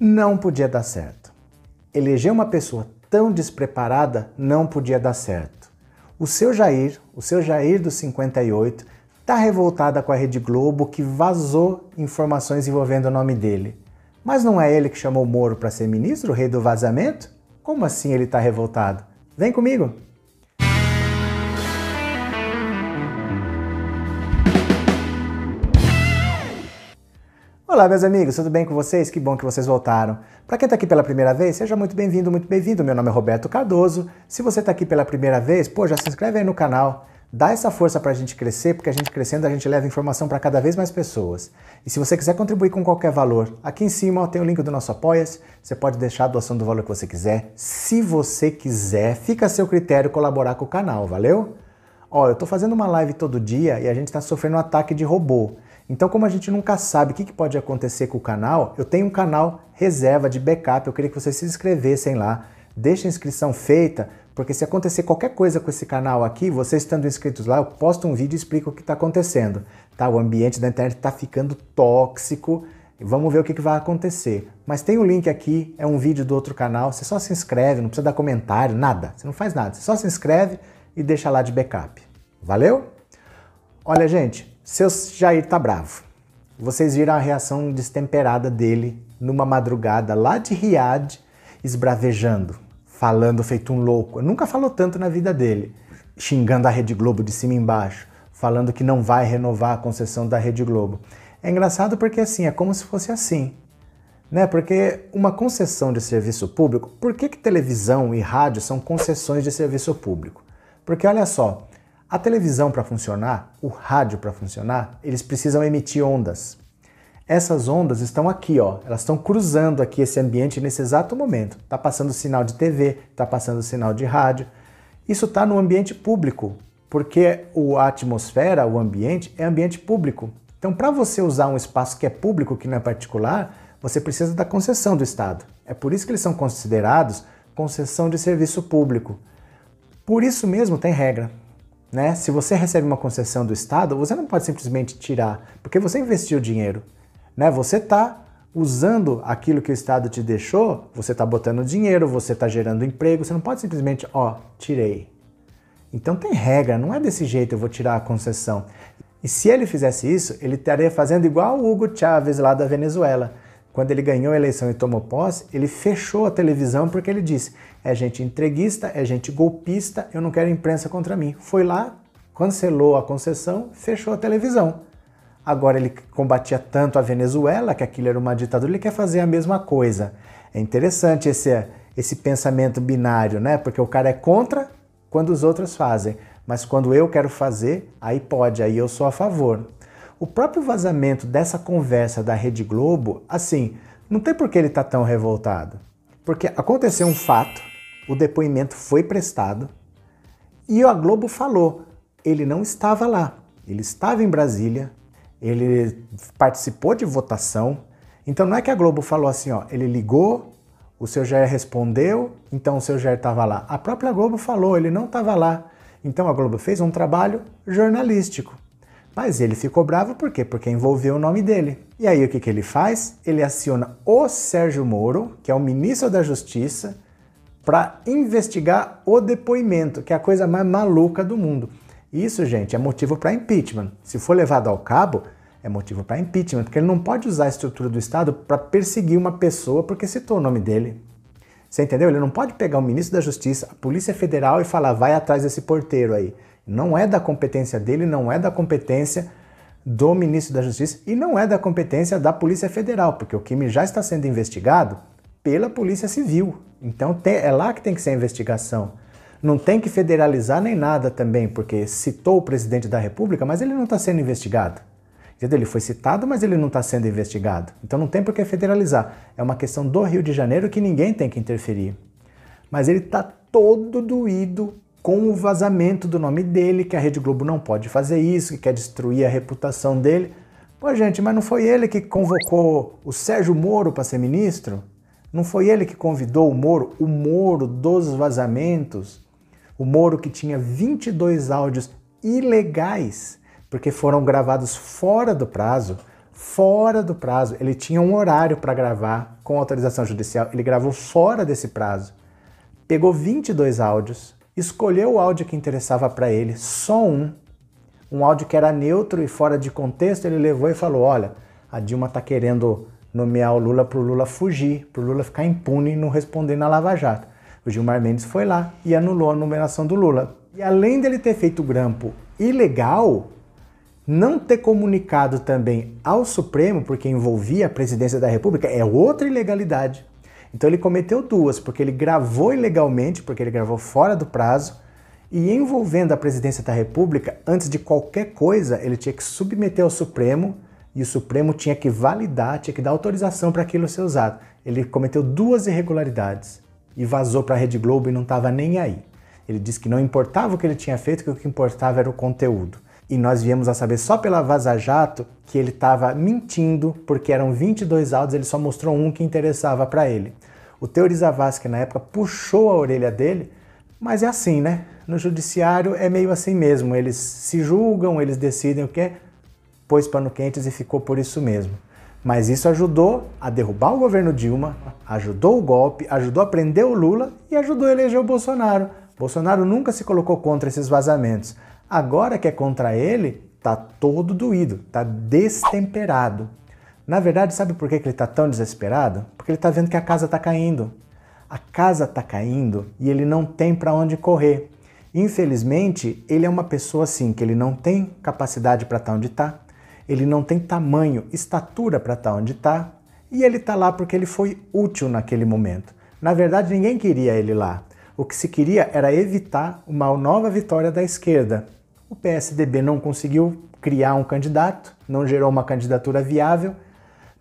não podia dar certo. Eleger uma pessoa tão despreparada não podia dar certo. O seu Jair, o seu Jair do 58, está revoltada com a Rede Globo que vazou informações envolvendo o nome dele. Mas não é ele que chamou Moro para ser ministro, o rei do vazamento? Como assim ele está revoltado? Vem comigo! Olá, meus amigos, tudo bem com vocês? Que bom que vocês voltaram. Para quem está aqui pela primeira vez, seja muito bem-vindo, muito bem-vindo. Meu nome é Roberto Cardoso. Se você está aqui pela primeira vez, pô, já se inscreve aí no canal. Dá essa força para a gente crescer, porque a gente crescendo a gente leva informação para cada vez mais pessoas. E se você quiser contribuir com qualquer valor, aqui em cima ó, tem o link do nosso Apoia-se. Você pode deixar a doação do valor que você quiser. Se você quiser, fica a seu critério colaborar com o canal, valeu? Ó, eu estou fazendo uma live todo dia e a gente está sofrendo um ataque de robô. Então, como a gente nunca sabe o que pode acontecer com o canal, eu tenho um canal reserva de backup, eu queria que vocês se inscrevessem lá, deixem a inscrição feita, porque se acontecer qualquer coisa com esse canal aqui, vocês estando inscritos lá, eu posto um vídeo e explico o que está acontecendo. Tá? O ambiente da internet está ficando tóxico, Vamos ver o que, vai acontecer. Mas tem o um link aqui, é um vídeo do outro canal. Você só se inscreve, não precisa dar comentário, nada. Você não faz nada. Você só se inscreve e deixa lá de backup. Valeu? Olha, gente, seu Jair tá bravo. Vocês viram a reação destemperada dele numa madrugada lá de Riad, esbravejando, falando feito um louco. Nunca falou tanto na vida dele, xingando a Rede Globo de cima e embaixo, falando que não vai renovar a concessão da Rede Globo. É engraçado porque assim, é como se fosse assim. Né? Porque uma concessão de serviço público, por que, que televisão e rádio são concessões de serviço público? Porque olha só, a televisão para funcionar, o rádio para funcionar, eles precisam emitir ondas. Essas ondas estão aqui, ó, elas estão cruzando aqui esse ambiente nesse exato momento. Tá passando sinal de TV, tá passando sinal de rádio. Isso está no ambiente público, porque a atmosfera, o ambiente, é ambiente público. Então, para você usar um espaço que é público, que não é particular, você precisa da concessão do Estado. É por isso que eles são considerados concessão de serviço público. Por isso mesmo tem regra. Né? Se você recebe uma concessão do Estado, você não pode simplesmente tirar, porque você investiu dinheiro. Né? Você está usando aquilo que o Estado te deixou, você está botando dinheiro, você está gerando emprego, você não pode simplesmente, ó, tirei. Então tem regra, não é desse jeito eu vou tirar a concessão. E se ele fizesse isso, ele estaria fazendo igual o Hugo Chávez lá da Venezuela quando ele ganhou a eleição e tomou posse, ele fechou a televisão porque ele disse: é gente entreguista, é gente golpista, eu não quero imprensa contra mim. Foi lá, cancelou a concessão, fechou a televisão. Agora ele combatia tanto a Venezuela, que aquilo era uma ditadura, ele quer fazer a mesma coisa. É interessante esse, esse pensamento binário, né? Porque o cara é contra quando os outros fazem, mas quando eu quero fazer, aí pode, aí eu sou a favor. O próprio vazamento dessa conversa da Rede Globo, assim, não tem por que ele tá tão revoltado. Porque aconteceu um fato, o depoimento foi prestado e a Globo falou, ele não estava lá, ele estava em Brasília, ele participou de votação. Então não é que a Globo falou assim, ó, ele ligou, o seu Jair respondeu, então o seu Jair estava lá. A própria Globo falou, ele não estava lá. Então a Globo fez um trabalho jornalístico. Mas ele ficou bravo por quê? Porque envolveu o nome dele. E aí o que, que ele faz? Ele aciona o Sérgio Moro, que é o ministro da Justiça, para investigar o depoimento, que é a coisa mais maluca do mundo. Isso, gente, é motivo para impeachment. Se for levado ao cabo, é motivo para impeachment, porque ele não pode usar a estrutura do Estado para perseguir uma pessoa porque citou o nome dele. Você entendeu? Ele não pode pegar o ministro da Justiça, a Polícia Federal e falar, vai atrás desse porteiro aí. Não é da competência dele, não é da competência do ministro da Justiça e não é da competência da Polícia Federal, porque o crime já está sendo investigado pela Polícia Civil. Então é lá que tem que ser a investigação. Não tem que federalizar nem nada também, porque citou o presidente da República, mas ele não está sendo investigado. Ele foi citado, mas ele não está sendo investigado. Então não tem por que federalizar. É uma questão do Rio de Janeiro que ninguém tem que interferir. Mas ele está todo doído com o vazamento do nome dele, que a Rede Globo não pode fazer isso, que quer destruir a reputação dele. Pô, gente, mas não foi ele que convocou o Sérgio Moro para ser ministro? Não foi ele que convidou o Moro, o Moro dos vazamentos? O Moro que tinha 22 áudios ilegais, porque foram gravados fora do prazo, fora do prazo. Ele tinha um horário para gravar com autorização judicial, ele gravou fora desse prazo. Pegou 22 áudios, escolheu o áudio que interessava para ele, só um, um áudio que era neutro e fora de contexto, ele levou e falou: Olha, a Dilma está querendo nomear o Lula para o Lula fugir, para o Lula ficar impune e não responder na Lava Jato. O Gilmar Mendes foi lá e anulou a nomeação do Lula. E além dele ter feito grampo ilegal, não ter comunicado também ao Supremo, porque envolvia a presidência da República, é outra ilegalidade. Então ele cometeu duas, porque ele gravou ilegalmente, porque ele gravou fora do prazo, e envolvendo a presidência da República, antes de qualquer coisa, ele tinha que submeter ao Supremo e o Supremo tinha que validar, tinha que dar autorização para aquilo ser usado. Ele cometeu duas irregularidades e vazou para a Rede Globo e não estava nem aí. Ele disse que não importava o que ele tinha feito, que o que importava era o conteúdo. E nós viemos a saber só pela Vaza Jato que ele estava mentindo, porque eram 22 áudios, ele só mostrou um que interessava para ele. O Teori Zavascki, na época, puxou a orelha dele, mas é assim, né? No judiciário é meio assim mesmo, eles se julgam, eles decidem o que pôs pano quentes e ficou por isso mesmo. Mas isso ajudou a derrubar o governo Dilma, ajudou o golpe, ajudou a prender o Lula e ajudou a eleger o Bolsonaro. Bolsonaro nunca se colocou contra esses vazamentos. Agora que é contra ele, tá todo doído, tá destemperado. Na verdade, sabe por que, que ele tá tão desesperado? Porque ele tá vendo que a casa tá caindo. A casa tá caindo e ele não tem para onde correr. Infelizmente, ele é uma pessoa assim que ele não tem capacidade para estar tá onde tá, ele não tem tamanho, estatura para estar tá onde tá, e ele tá lá porque ele foi útil naquele momento. Na verdade, ninguém queria ele lá. O que se queria era evitar uma nova vitória da esquerda, o PSDB não conseguiu criar um candidato, não gerou uma candidatura viável.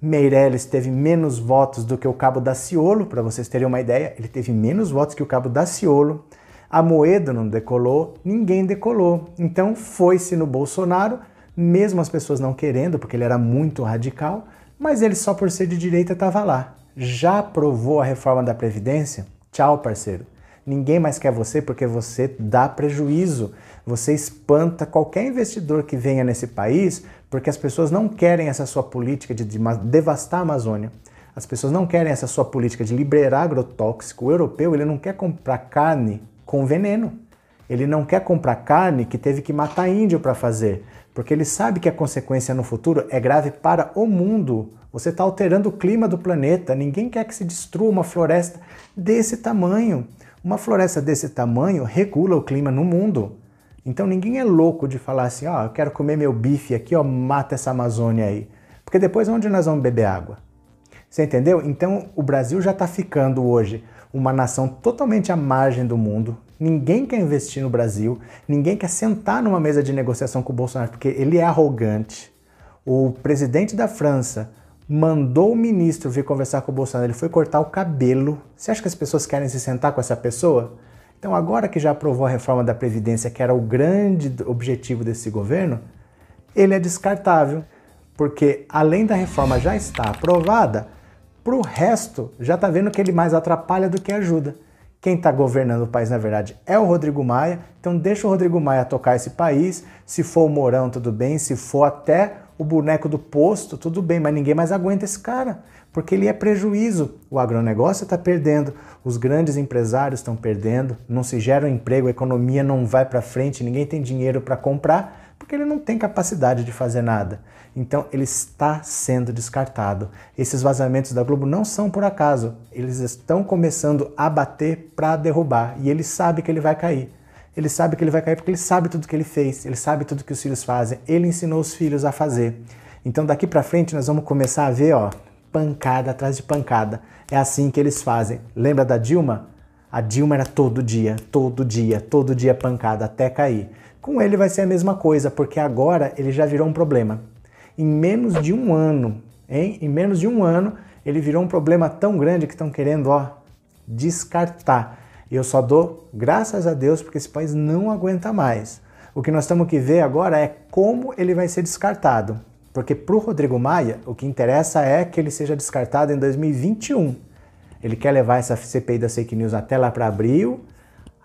Meirelles teve menos votos do que o Cabo Daciolo, para vocês terem uma ideia, ele teve menos votos que o Cabo Daciolo. A Moeda não decolou, ninguém decolou. Então foi-se no Bolsonaro, mesmo as pessoas não querendo, porque ele era muito radical, mas ele só por ser de direita estava lá. Já aprovou a reforma da Previdência? Tchau, parceiro. Ninguém mais quer você porque você dá prejuízo. Você espanta qualquer investidor que venha nesse país porque as pessoas não querem essa sua política de devastar a Amazônia. As pessoas não querem essa sua política de liberar agrotóxico. O europeu ele não quer comprar carne com veneno. Ele não quer comprar carne que teve que matar índio para fazer, porque ele sabe que a consequência no futuro é grave para o mundo. Você está alterando o clima do planeta. Ninguém quer que se destrua uma floresta desse tamanho. Uma floresta desse tamanho regula o clima no mundo. Então ninguém é louco de falar assim, ó, oh, ah, eu quero comer meu bife aqui, ó, mata essa Amazônia aí. Porque depois onde nós vamos beber água? Você entendeu? Então o Brasil já está ficando hoje uma nação totalmente à margem do mundo. Ninguém quer investir no Brasil, ninguém quer sentar numa mesa de negociação com o Bolsonaro, porque ele é arrogante. O presidente da França mandou o ministro vir conversar com o Bolsonaro, ele foi cortar o cabelo. Você acha que as pessoas querem se sentar com essa pessoa? Então, agora que já aprovou a reforma da Previdência, que era o grande objetivo desse governo, ele é descartável, porque além da reforma já estar aprovada, para o resto já está vendo que ele mais atrapalha do que ajuda. Quem está governando o país, na verdade, é o Rodrigo Maia, então deixa o Rodrigo Maia tocar esse país. Se for o Mourão, tudo bem, se for até o boneco do posto, tudo bem, mas ninguém mais aguenta esse cara, porque ele é prejuízo. O agronegócio está perdendo, os grandes empresários estão perdendo, não se gera um emprego, a economia não vai para frente, ninguém tem dinheiro para comprar, porque ele não tem capacidade de fazer nada. Então ele está sendo descartado. Esses vazamentos da Globo não são por acaso, eles estão começando a bater para derrubar e ele sabe que ele vai cair ele sabe que ele vai cair porque ele sabe tudo que ele fez, ele sabe tudo que os filhos fazem, ele ensinou os filhos a fazer. Então daqui para frente nós vamos começar a ver, ó, pancada atrás de pancada. É assim que eles fazem. Lembra da Dilma? A Dilma era todo dia, todo dia, todo dia pancada até cair. Com ele vai ser a mesma coisa, porque agora ele já virou um problema. Em menos de um ano, hein? Em menos de um ano, ele virou um problema tão grande que estão querendo, ó, descartar. E eu só dou graças a Deus porque esse país não aguenta mais. O que nós temos que ver agora é como ele vai ser descartado. Porque para o Rodrigo Maia, o que interessa é que ele seja descartado em 2021. Ele quer levar essa CPI da fake news até lá para abril,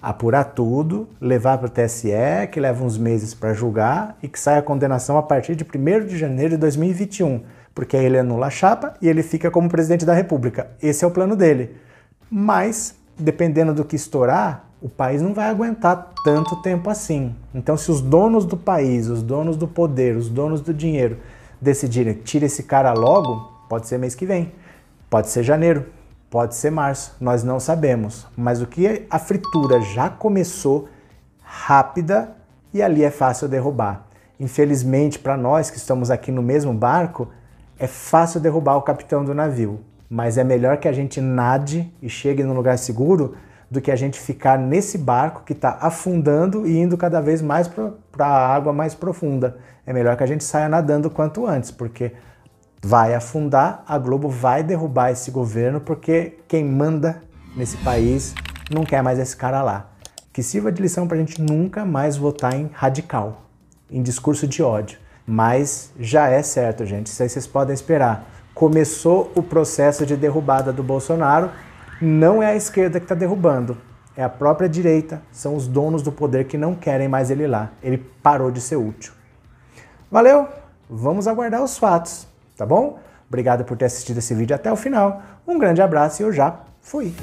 apurar tudo, levar para o TSE, que leva uns meses para julgar e que saia a condenação a partir de 1 de janeiro de 2021, porque aí ele anula a chapa e ele fica como presidente da República. Esse é o plano dele. Mas dependendo do que estourar, o país não vai aguentar tanto tempo assim. Então, se os donos do país, os donos do poder, os donos do dinheiro decidirem tira esse cara logo, pode ser mês que vem, pode ser janeiro, pode ser março, nós não sabemos. Mas o que a fritura já começou rápida e ali é fácil derrubar. Infelizmente, para nós que estamos aqui no mesmo barco, é fácil derrubar o capitão do navio mas é melhor que a gente nade e chegue num lugar seguro do que a gente ficar nesse barco que está afundando e indo cada vez mais para a água mais profunda. É melhor que a gente saia nadando quanto antes, porque vai afundar, a Globo vai derrubar esse governo, porque quem manda nesse país não quer mais esse cara lá. Que sirva de lição para a gente nunca mais votar em radical, em discurso de ódio. Mas já é certo, gente, isso aí vocês podem esperar começou o processo de derrubada do Bolsonaro, não é a esquerda que está derrubando, é a própria direita, são os donos do poder que não querem mais ele lá. Ele parou de ser útil. Valeu, vamos aguardar os fatos, tá bom? Obrigado por ter assistido esse vídeo até o final. Um grande abraço e eu já fui.